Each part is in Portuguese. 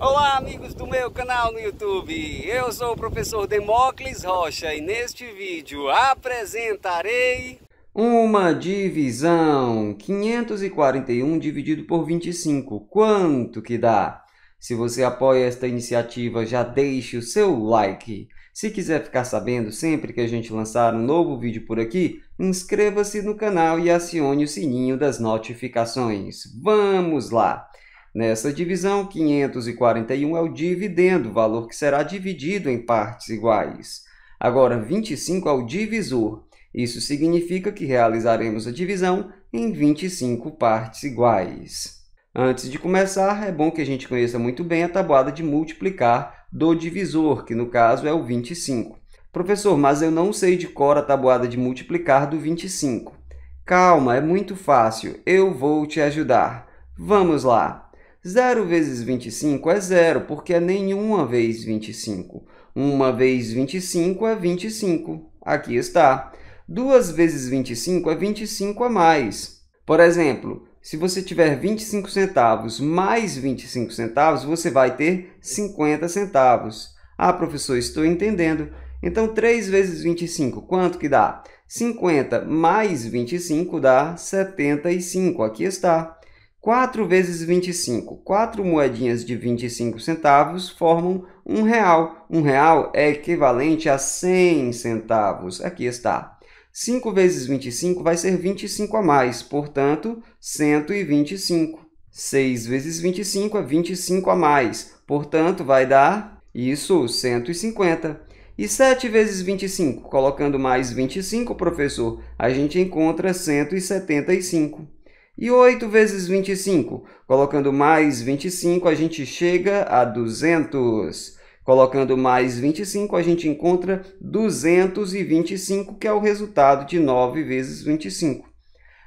Olá, amigos do meu canal no YouTube. Eu sou o professor Demócles Rocha e neste vídeo apresentarei uma divisão. 541 dividido por 25. Quanto que dá? Se você apoia esta iniciativa, já deixe o seu like. Se quiser ficar sabendo sempre que a gente lançar um novo vídeo por aqui, inscreva-se no canal e acione o sininho das notificações. Vamos lá! Nessa divisão, 541 é o dividendo, valor que será dividido em partes iguais. Agora, 25 é o divisor. Isso significa que realizaremos a divisão em 25 partes iguais. Antes de começar, é bom que a gente conheça muito bem a tabuada de multiplicar do divisor, que no caso é o 25. Professor, mas eu não sei de cor a tabuada de multiplicar do 25. Calma, é muito fácil. Eu vou te ajudar. Vamos lá. 0 vezes 25 é 0, porque é nenhuma vez 25. 1 vez 25 é 25. Aqui está. 2 vezes 25 é 25 a mais. Por exemplo, se você tiver 25 centavos mais 25 centavos, você vai ter 50 centavos. Ah, professor, estou entendendo. Então, 3 vezes 25, quanto que dá? 50 mais 25 dá 75. Aqui está. 4 vezes 25. 4 moedinhas de 25 centavos formam um real. Um real é equivalente a 100 centavos. Aqui está. 5 vezes 25 vai ser 25 a mais, portanto, 125. 6 vezes 25 é 25 a mais, portanto, vai dar isso, 150. E 7 vezes 25, colocando mais 25, professor, a gente encontra 175. E 8 vezes 25. Colocando mais 25, a gente chega a 200. Colocando mais 25, a gente encontra 225, que é o resultado de 9 vezes 25.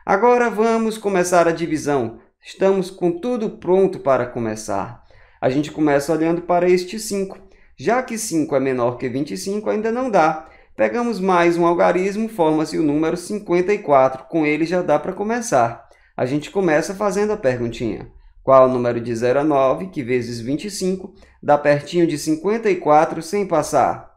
Agora vamos começar a divisão. Estamos com tudo pronto para começar. A gente começa olhando para este 5. Já que 5 é menor que 25, ainda não dá. Pegamos mais um algarismo, forma-se o número 54. Com ele já dá para começar. A gente começa fazendo a perguntinha. Qual o número de 0 a 9, que vezes 25, dá pertinho de 54 sem passar?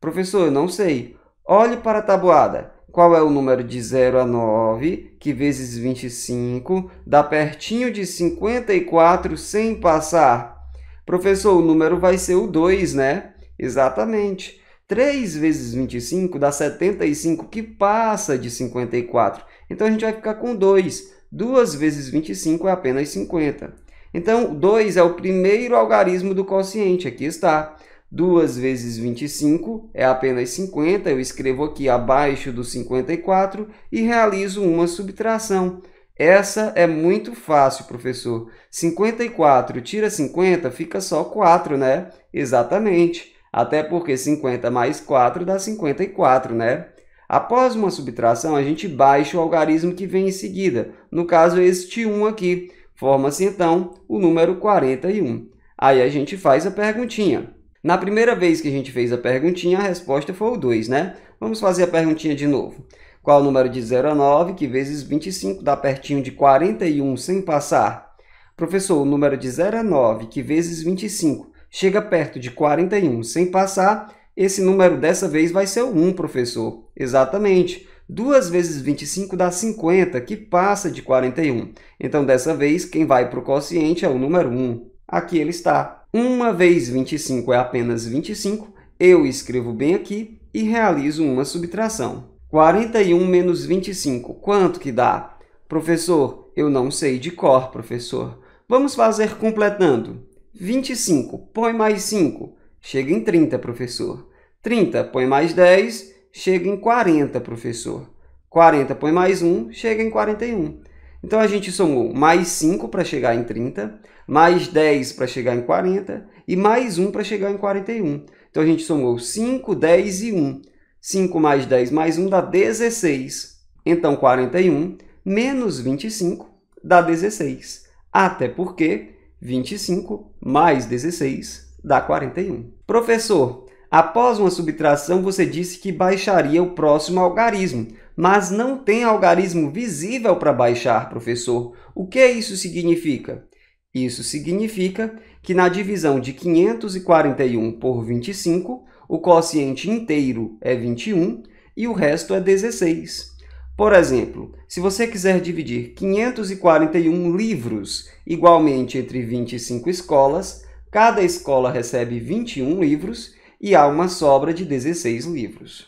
Professor, eu não sei. Olhe para a tabuada. Qual é o número de 0 a 9, que vezes 25, dá pertinho de 54 sem passar? Professor, o número vai ser o 2, né? Exatamente. 3 vezes 25 dá 75, que passa de 54. Então, a gente vai ficar com 2. 2. 2 vezes 25 é apenas 50. Então, 2 é o primeiro algarismo do quociente, aqui está. 2 vezes 25 é apenas 50, eu escrevo aqui abaixo do 54 e realizo uma subtração. Essa é muito fácil, professor. 54 tira 50 fica só 4, né? Exatamente. Até porque 50 mais 4 dá 54, né? Após uma subtração, a gente baixa o algarismo que vem em seguida. No caso, este 1 aqui. Forma-se, então, o número 41. Aí a gente faz a perguntinha. Na primeira vez que a gente fez a perguntinha, a resposta foi o 2, né? Vamos fazer a perguntinha de novo. Qual o número de 0 a 9, que vezes 25 dá pertinho de 41 sem passar? Professor, o número de 0 a 9, que vezes 25 chega perto de 41 sem passar, esse número dessa vez vai ser o 1, professor. Exatamente. 2 vezes 25 dá 50, que passa de 41. Então, dessa vez, quem vai para o quociente é o número 1. Aqui ele está. 1 vez 25 é apenas 25. Eu escrevo bem aqui e realizo uma subtração. 41 menos 25, quanto que dá? Professor, eu não sei de cor, professor. Vamos fazer completando. 25, põe mais 5. Chega em 30, professor. 30, põe mais 10, chega em 40, professor. 40, põe mais 1, chega em 41. Então, a gente somou mais 5 para chegar em 30, mais 10 para chegar em 40 e mais 1 para chegar em 41. Então, a gente somou 5, 10 e 1. 5 mais 10 mais 1 dá 16. Então, 41 menos 25 dá 16. Até porque 25 mais 16 dá 41. Professor, Após uma subtração, você disse que baixaria o próximo algarismo, mas não tem algarismo visível para baixar, professor. O que isso significa? Isso significa que na divisão de 541 por 25, o quociente inteiro é 21 e o resto é 16. Por exemplo, se você quiser dividir 541 livros igualmente entre 25 escolas, cada escola recebe 21 livros e há uma sobra de 16 livros.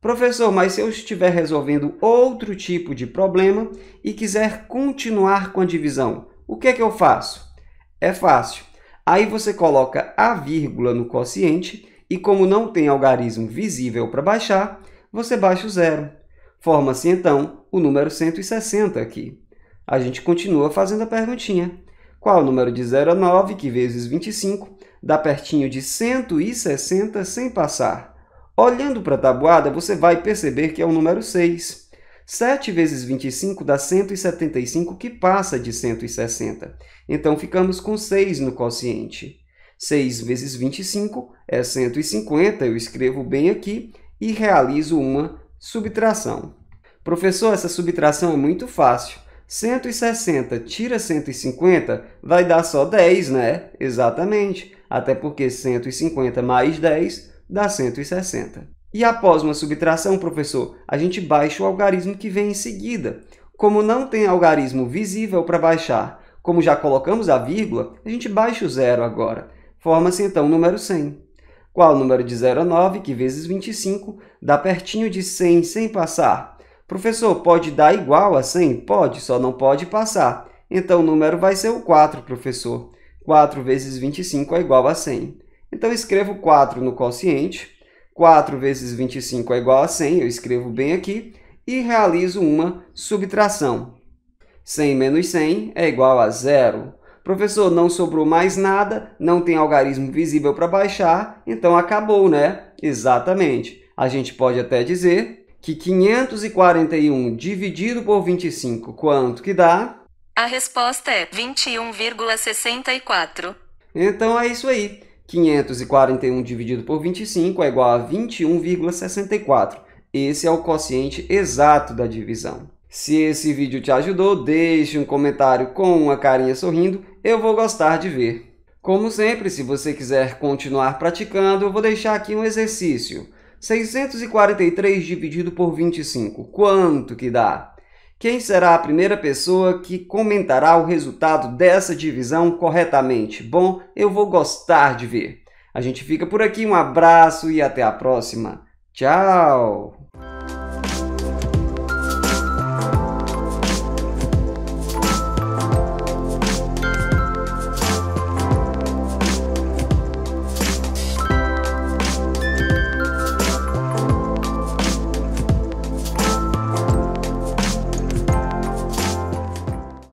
Professor, mas se eu estiver resolvendo outro tipo de problema e quiser continuar com a divisão, o que é que eu faço? É fácil. Aí você coloca a vírgula no quociente e como não tem algarismo visível para baixar, você baixa o zero. Forma-se, então, o número 160 aqui. A gente continua fazendo a perguntinha. Qual o número de 0 a 9, que vezes 25, Dá pertinho de 160 sem passar. Olhando para a tabuada, você vai perceber que é o número 6. 7 vezes 25 dá 175, que passa de 160. Então, ficamos com 6 no quociente. 6 vezes 25 é 150, eu escrevo bem aqui e realizo uma subtração. Professor, essa subtração é muito fácil. 160 tira 150 vai dar só 10, né? Exatamente até porque 150 mais 10 dá 160. E após uma subtração, professor, a gente baixa o algarismo que vem em seguida. Como não tem algarismo visível para baixar, como já colocamos a vírgula, a gente baixa o zero agora. Forma-se então o número 100. Qual o número de 0 a 9, que vezes 25, dá pertinho de 100 sem passar? Professor, pode dar igual a 100? Pode, só não pode passar. Então o número vai ser o 4, professor. 4 vezes 25 é igual a 100. Então, escrevo 4 no quociente, 4 vezes 25 é igual a 100, eu escrevo bem aqui, e realizo uma subtração. 100 menos 100 é igual a zero. Professor, não sobrou mais nada, não tem algarismo visível para baixar, então acabou, né? Exatamente. A gente pode até dizer que 541 dividido por 25, quanto que dá? A resposta é 21,64. Então é isso aí. 541 dividido por 25 é igual a 21,64. Esse é o quociente exato da divisão. Se esse vídeo te ajudou, deixe um comentário com uma carinha sorrindo, eu vou gostar de ver. Como sempre, se você quiser continuar praticando, eu vou deixar aqui um exercício. 643 dividido por 25, quanto que dá? Quem será a primeira pessoa que comentará o resultado dessa divisão corretamente? Bom, eu vou gostar de ver. A gente fica por aqui, um abraço e até a próxima. Tchau!